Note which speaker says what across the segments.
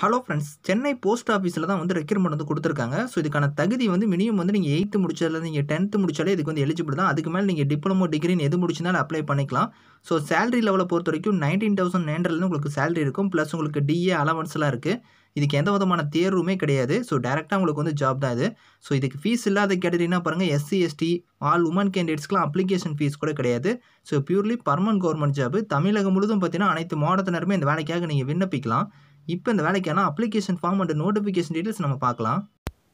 Speaker 1: hello friends Chennai post ஆஃபீஸில் தான் வந்து ரெக்யூர்மெண்ட் வந்து கொடுத்துருக்காங்க ஸோ இதுக்கான தகுதி வந்து மினிமம் வந்து நீங்கள் எயித்து முடிச்சதில் நீங்கள் டென்த்து முடிச்சாலே இதுக்கு வந்து எலிஜிபிள் தான் அதுக்கு மேலே நீங்கள் டிப்ளமோ டிகிரின்னு எது முடிச்சிருந்தாலும் அப்ளை பண்ணிக்கலாம் ஸோ சேலரி லெவலை பொறுத்த வரைக்கும் நைன்டீன் தௌசண்ட் நைன்லேருந்து உங்களுக்கு சேலரி இருக்கும் ப்ளஸ் உங்களுக்கு டிஏ அலவன்ஸ்லாம் இருக்குது இதுக்கு எந்த விதமான தேர்வுமே கிடையாது ஸோ டேரெக்டாக உங்களுக்கு வந்து ஜாப் தான் இது ஸோ இதுக்கு ஃபீஸ் இல்லாத கேட்டரினா பாருங்கள் எஸ்சி எஸ்டி ஆல் உமன் கேண்டிடேட்ஸ்க்குலாம் அப்ளிகேஷன் ஃபீஸ் கூட கிடையாது so purely permanent government job Tamilagam முழுதும் பார்த்தீங்கன்னா அனைத்து மாவட்டத்தினருமே இந்த வேலைக்காக நீங்கள் விண்ணப்பிக்கலாம் இப்போ இந்த வேலைக்கான application form and notification details நம்ம பார்க்கலாம்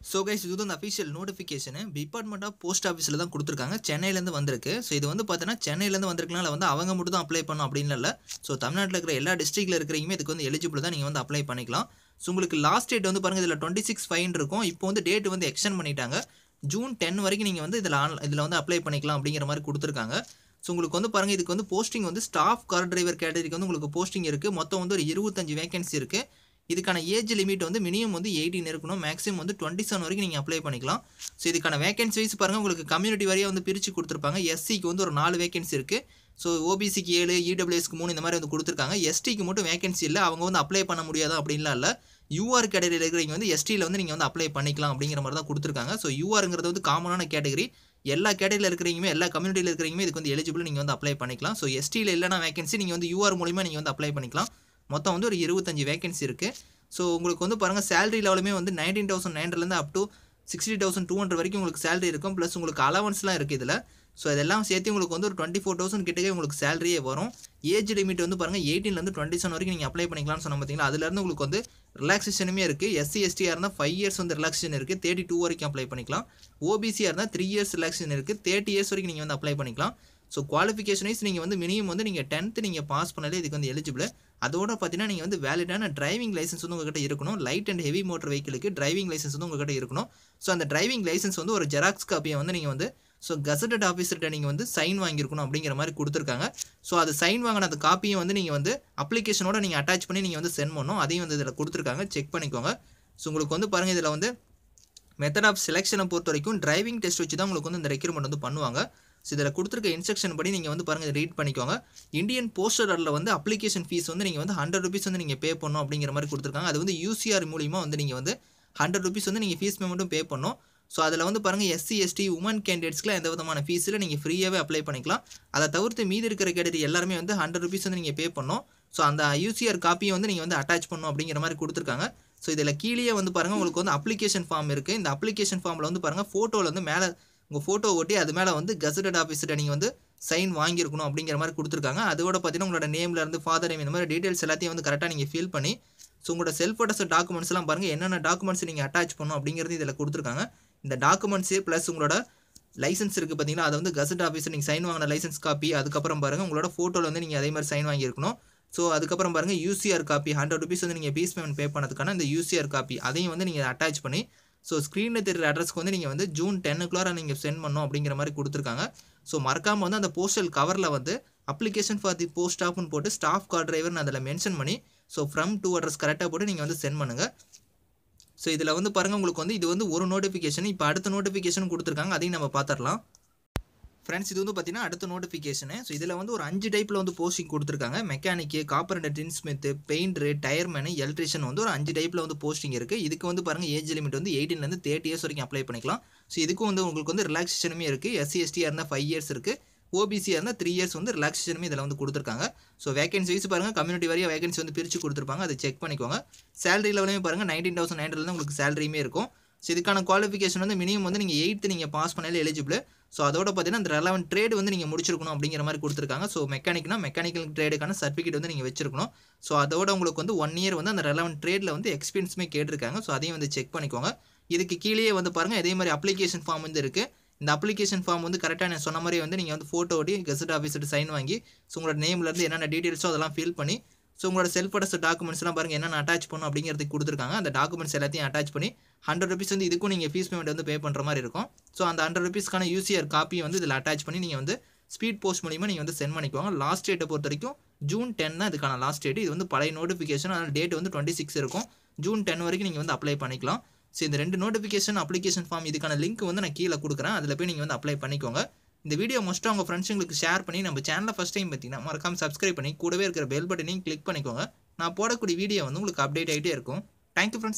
Speaker 1: ஸோ கைஸ் இது வந்து official notification department of post ஆஃபீஸில் தான் கொடுத்துருக்காங்க சென்னையிலேருந்து வந்திருக்கு ஸோ இது வந்து பார்த்தீங்கன்னா சென்னையிலேருந்து வந்திருக்கனால வந்து அவங்க மட்டும் தான் அப்ளை பண்ணும் அப்படின்னு இல்லை ஸோ தமிழ்நாட்டில் இருக்கிற எல்லா டிஸ்ட்ரிக்டில் இருக்கிறீங்க இதுக்கு வந்து எலிஜிபிள் தான் நீங்கள் வந்து அப்ளை பண்ணிக்கலாம் ஸோ உங்களுக்கு லாஸ்ட் டேட் வந்து பாருங்கள் இதில் டுவெண்ட்டி சிக்ஸ் ஃபைன் இருக்கும் இப்போ வந்து டேட் வந்து எக்ஸ்டெண்ட் பண்ணிட்டாங்க ஜூன் டென் வரைக்கும் நீங்கள் வந்து இதில் ஆன் இதில் வந்து அப்ளை பண்ணிக்கலாம் அப்படிங்கிற மாதிரி கொடுத்துருக்காங்க ஸோ உங்களுக்கு வந்து பாருங்கள் இதுக்கு வந்து போஸ்டிங் வந்து ஸ்டாஃப் கார் டிரைவர் கேட்டகரிக்கு வந்து உங்களுக்கு போஸ்டிங் இருக்குது மொத்தம் வந்து ஒரு இருபத்தஞ்சு வேகன்சி இருக்குது இதுக்கான ஏஜ் லிமிட் வந்து மினிமம் வந்து எயிட்டீன் இருக்கணும் மேக்ஸிமம் வந்து டுவெண்ட்டி செவன் வரைக்கும் நீங்கள் அப்ளை பண்ணிக்கலாம் ஸோ இதுக்கான வேகன்சி வைஸ் பாருங்கள் உங்களுக்கு கம்யூனிட்டி வரையாக வந்து பிரித்து கொடுத்துருப்பாங்க எஸ்சிக்கு வந்து ஒரு நாலு வேகன்சி இருக்குது ஸோ ஓபிசிக்கு ஏழு இடபிள்யூஎஸ்க்கு e மூணு இந்த மாதிரி வந்து கொடுத்துருக்காங்க எஸ்டிக்கு மட்டும் வேகன்சி இல்லை அவங்க வந்து அப்ளை பண்ண முடியாது அப்படின்லாம் இல்லை யூஆர் கேட்டகரியில் இருக்கிறவங்க வந்து எஸ்டியில் வந்து நீங்கள் வந்து அப்ளை பண்ணிக்கலாம் அப்படிங்கிற மாதிரி தான் கொடுத்துருக்காங்க ஸோ யூஆருங்கிறது வந்து காமனான கேட்டகரி எல்லா கேட்டகரியில் இருக்கிறீங்க எல்லா கம்யூனிட்டியில் இருக்கிறீங்க இதுக்கு வந்து எலிஜிபிள் நீங்கள் வந்து அப்ளை பண்ணிக்கலாம் ஸோ எஸ்டியில் இல்லைனா வேகன்சி நீங்கள் வந்து யூஆர் மூலிமா நீங்கள் வந்து அப்ளை பண்ணிக்கலாம் மொத்தம் வந்து ஒரு இருபத்தஞ்சு வேகன்சி இருக்குது ஸோ உங்களுக்கு வந்து பாருங்கள் சேலரி லெவலுமே வந்து நைன்டீன் தௌசண்ட் நைன்லேருந்து up to sixty thousand two hundred வரைக்கும் உங்களுக்கு சேலரி இருக்கும் ப்ளஸ் உங்களுக்கு அலவன்ஸ்லாம் இருக்குது இதில் ஸோ இதெல்லாம் சேர்த்து உங்களுக்கு வந்து ஒரு டுவெண்ட்டி ஃபோர் தௌசண்ட் கிட்டக்கே உங்களுக்கு சேலரியே வரும் ஏஜ் லிமிட் வந்து பாருங்கள் எயிட்டீன்லேருந்து டுவெண்ட்டி செவன் வரைக்கும் நீங்கள் அப்ளை பண்ணிக்கலாம்னு சொன்ன பார்த்தீங்களா அதுலேருந்து உங்களுக்கு வந்து ரிலாக்ஸேஷனுமே இருக்குது எஸ்சி எஸ்டியாக இருந்தால் ஃபைவ் இயர்ஸ் வந்து ரிலாக்ஸேஷன் இருக்குது தேர்ட்டி டூ வரைக்கும் அப்ளை பண்ணிக்கலாம் ஓபிசியாக இருந்தால் த்ரீ இயர்ஸ் ரிலாக்ஸேஷன் இருக்குது தேர்ட்டி இயர்ஸ் வரைக்கும் நீங்கள் வந்து அப்ளை பண்ணிக்கலாம் ஸோ வைஸ் நீங்கள் வந்து மினிமம் வந்து நீங்கள் டென்த்து நீங்கள் பாஸ் பண்ணாலே இதுக்கு வந்து எலிஜிபிள் அதோட பார்த்தீங்கன்னா நீங்கள் வந்து வேலிடான டிரைவிங் லைசன்ஸ் வந்து உங்ககிட்ட இருக்கணும் லைட் அண்ட் ஹெவி மோட்டர் வெஹிக்கிளுக்கு டிரைவிங் லைசன்ஸ் வந்து உங்ககிட்ட இருக்கணும் ஸோ அந்த டிரைவிங் லைசன்ஸ் வந்து ஒரு ஜெராக்ஸ் காப்பியை வந்து நீங்கள் வந்து ஸோ கசட்டட் ஆஃபீஸர்கிட்ட நீங்கள் வந்து சைன் வாங்கியிருக்கணும் அப்படிங்கிற மாதிரி கொடுத்துருக்காங்க ஸோ அது சைன் வாங்கின அந்த காப்பியும் வந்து நீங்கள் வந்து அப்ளிகேஷனோட நீங்கள் அட்டாச் பண்ணி நீங்கள் வந்து சென்ட் பண்ணணும் அதையும் வந்து இதில் கொடுத்துருக்காங்க செக் பண்ணிக்கோங்க ஸோ உங்களுக்கு வந்து பாருங்கள் இதில் வந்து மெத்தட் ஆஃப் செலெக்ஷனை பொறுத்த வரைக்கும் டிரைவிங் டெஸ்ட் வச்சு தான் உங்களுக்கு வந்து இந்த ரெக்யூர்மெண்ட் வந்து பண்ணுவாங்க ஸோ இதில் கொடுத்துருக்க இன்ஸ்ட்ரக்ஷன் படி நீங்கள் வந்து பாருங்கள் ரீட் பண்ணிக்கோங்க இந்தியன் போஸ்டரில் வந்து அப்ளிகேஷன் ஃபீஸ் வந்து நீங்கள் வந்து ஹண்ட்ரட் ருபீஸ் வந்து நீங்கள் பே பண்ணணும் அப்படிங்கிற மாதிரி கொடுத்துருக்காங்க அது வந்து யூசிஆர் மூலியமாக வந்து நீங்கள் வந்து ஹண்ட்ரட் ருபீஸ் வந்து நீங்கள் ஃபீஸ் பேமெண்ட்டும் பே பண்ணணும் ஸோ அதில் வந்து பாருங்கள் எஸ்சி எஸ்டி உமன் கேண்டிடேட்ஸ்க்குலாம் எந்த விதமான ஃபீஸில் நீங்கள் ஃப்ரீயாகவே அப்ளை பண்ணிக்கலாம் அதை தவிர்த்து மீதி இருக்கிற கேட்டரி எல்லாருமே வந்து ஹண்ட்ரட் ருபீஸ் வந்து நீங்கள் பே பண்ணணும் ஸோ அந்த யூசிஆர் காப்பியை வந்து நீங்கள் வந்து அட்டாச் பண்ணணும் அப்படிங்கிற மாதிரி கொடுத்துருக்காங்க ஸோ இதில் கீழே வந்து பாருங்கள் உங்களுக்கு வந்து அப்ளிகேஷன் ஃபார்ம் இருக்குது இந்த அப்ளிகேஷன் ஃபார்மில் வந்து பாருங்கள் ஃபோட்டோவில் வந்து மேலே உங்கள் ஃபோட்டோ ஓட்டி அது மேலே வந்து கசட்டட் ஆஃபீஸில் நீங்கள் வந்து சைன் வாங்கியிருக்கணும் அப்படிங்கிற மாதிரி கொடுத்துருக்காங்க அதோட பார்த்தீங்கன்னா உங்களோட நேமில் இருந்து ஃபாதர் நேம் இந்த மாதிரி டீட்டெயில்ஸ் எல்லாத்தையும் வந்து கரெக்டாக நீங்கள் ஃபில் பண்ணி ஸோ உங்களோட செல்ஃப் ஃபோட்டோஸ் டாக்குமெண்ட்ஸ்லாம் பாருங்கள் என்னென்ன டாக்குமெண்ட்ஸ் நீங்கள் அட்டாச் பண்ணணும் அப்படிங்கிறது இதில் கொடுத்துருக்காங்க இந்த டாக்குமெண்ட்ஸே ப்ளஸ் உங்களோட லைசன்ஸ் இருக்குது பார்த்தீங்கன்னா அதை வந்து கசட் ஆஃபீஸில் நீங்கள் சைன் வாங்கின லைசன்ஸ் காப்பி அதுக்கப்புறம் பாருங்கள் உங்களோட ஃபோட்டோவில் வந்து நீங்கள் அதே மாதிரி சைன் வாங்கியிருக்கணும் ஸோ அதுக்கப்புறம் பாருங்கள் யூசிஆர் காப்பி ஹண்ட்ரட் ருபீஸ் வந்து நீங்கள் பீஸ் பேமெண்ட் பே பண்ணதுக்கான இந்த யூசிஆர் காப்பி அதையும் வந்து நீங்கள் அட்டாச் பண்ணி ஸோ ஸ்க்ரீனில் தெரியுற அட்ரஸ்க்கு வந்து நீங்கள் வந்து ஜூன் டென்னுக்குள்ளார நீங்கள் சென்ட் பண்ணோம் அப்படிங்கிற மாதிரி கொடுத்துருக்காங்க ஸோ மறக்காமல் வந்து அந்த போஸ்டல் கவரில் வந்து அப்ளிகேஷன் ஃபார் தி போஸ்ட் ஆஃப்னு போட்டு ஸ்டாஃப் கார் டிரைவர்னு அதில் மென்ஷன் பண்ணி ஸோ ஃப்ரம் டூ அட்ரஸ் கரெக்டாக போட்டு நீங்கள் வந்து சென்ட் பண்ணுங்கள் ஸோ இதில் வந்து பாருங்கள் உங்களுக்கு வந்து இது வந்து ஒரு நோட்டிஃபிகேஷன் இப்போ அடுத்த நோட்டிஃபிகேஷன் கொடுத்துருக்காங்க அதையும் நம்ம பார்த்துடலாம் ஃப்ரெண்ட்ஸ் இது வந்து பார்த்தீங்கன்னா அடுத்த நோட்டிஃபிகேஷனு ஸோ இதில் வந்து ஒரு அஞ்சு டைப்பில் வந்து போஸ்டிங் கொடுத்துருக்காங்க mechanic and tinsmith painter tyreman electrician வந்து ஒரு அஞ்சு டைப்பில் வந்து போஸ்டிங் இருக்குது இதுக்கு வந்து பாருங்கள் ஏஜ் லிமிட் வந்து எயிட்டீன்லேருந்து தேர்ட்டி இயர்ஸ் வரைக்கும் அப்ளை பண்ணிக்கலாம் ஸோ இதுக்கும் வந்து உங்களுக்கு வந்து ரிலாக்ஸேஷனுமே இருக்குது எஸ்சி எஸ்டியாக இருந்தால் ஃபைவ் இயர்ஸ் இருக்குது ஓபிசியாக இருந்தால் த்ரீ இயர்ஸ் வந்து ரிலாக்ஸேஷனும் இதில் வந்து கொடுத்துருக்காங்க ஸோ வேகன்சி வைஸ் பாருங்கள் கம்யூனிட்டி வரையாக வேகன்சி வந்து பிரித்து கொடுத்துருப்பாங்க அதை செக் பண்ணிக்கோங்க சேலரி லெவலுமே பாருங்கள் நைன்டீன் தௌசண்ட் நைன்லேருந்து உங்களுக்கு சேலரியுமே இருக்கும் ஸோ இதுக்கான குவாலிஃபிகேஷன் வந்து மினிமம் வந்து நீங்கள் எயித்து நீங்கள் பாஸ் பண்ணாலே எலிஜிபிள் ஸோ அதோட பார்த்தீங்கன்னா அந்த ரெலவன் ட்ரேடு வந்து நீங்கள் முடிச்சிருக்கணும் அப்படிங்கிற மாதிரி கொடுத்துருக்காங்க ஸோ மெக்கானிக்னா மெக்கானிக்கல் ட்ரேடுக்கான சர்டிஃபிகேட் வந்து நீங்கள் வச்சிருக்கணும் ஸோ அதோட உங்களுக்கு வந்து ஒன் இயர் வந்து அந்த ரெலவன் ட்ரேடில் வந்து எக்ஸ்பீரியன்ஸுமே கேட்டிருக்காங்க ஸோ அதையும் வந்து செக் பண்ணிக்கோங்க இதுக்கு கீழே வந்து பாருங்கள் இதே மாதிரி அப்ளிகேஷன் ஃபார்ம் வந்து இருக்குது இந்த அப்ளிகேஷன் ஃபார்ம் வந்து கரெக்டாக நான் சொன்ன மாதிரி வந்து நீங்கள் வந்து ஃபோட்டோ ஓடி கெசட் ஆஃபீஸர்ட்டு சைன் வாங்கி ஸோ உங்களோட நேம்லேருந்து என்னென்ன டீட்டெயில்ஸோ அதெல்லாம் ஃபில் பண்ணி ஸோ உங்களோட செல்ஃப் அடஸ் டாக்குமெண்ட்ஸ்லாம் பாருங்கள் என்னென்ன அட்டாச் பண்ணும் அப்படிங்கிறதுக்கு கொடுத்துருக்காங்க அந்த டாக்குமெண்ட்ஸ் எல்லாத்தையும் அட்டாச் பண்ணி ஹண்ட்ரட் ருபீஸ் வந்து இதுக்கும் நீங்கள் ஃபீஸ் பேமெண்ட் வந்து பே பண்ணுற மாதிரி இருக்கும் ஸோ அந்த ஹண்ட்ரட் ருபீஸ்க்கான யூசிஆர் காப்பி வந்து இதில் அட்டாச் பண்ணி நீங்கள் வந்து ஸ்பீட் போஸ்ட் மூலிமா நீங்கள் வந்து சென்ட் பண்ணிக்குவாங்க லாஸ்ட் டேட்டை பொறுத்த வரைக்கும் ஜூன் டென் தான் இதுக்கான லாஸ்ட் டேட் இது வந்து பழைய நோட்டிஃபிகேஷன் அதனால் டேட் வந்து டுவெண்ட்டி சிக்ஸ் இருக்கும் ஜூன் டென் வரைக்கும் நீங்கள் வந்து அப்ளை பண்ணிக்கலாம் ஸோ இந்த ரெண்டு நோட்டிஃபிகேஷன் அப்ளிகேஷன் ஃபார்ம் இதுக்கான லிங்க் வந்து நான் கீழே கொடுக்குறேன் அதில் போய் நீங்கள் வந்து அப்ளை பண்ணிக்கோங்க இந்த வீடியோ மோஸ்ட்டாக உங்கள் ஃப்ரெண்ட்ஸுங்களுக்கு ஷேர் பண்ணி நம்ம சேனலில் ஃபஸ்ட் டைம் பார்த்தீங்கன்னா மறக்காம சப்ஸ்கிரைப் பண்ணி கூடவே இருக்கிற பெல் பட்டனையும் கிளிக் பண்ணிக்கோங்க நான் போடக்கூடிய வீடியோ வந்து உங்களுக்கு அப்டேட் ஆகிட்டே இருக்கும் தேங்க்யூ ஃப்ரெண்ட்ஸ்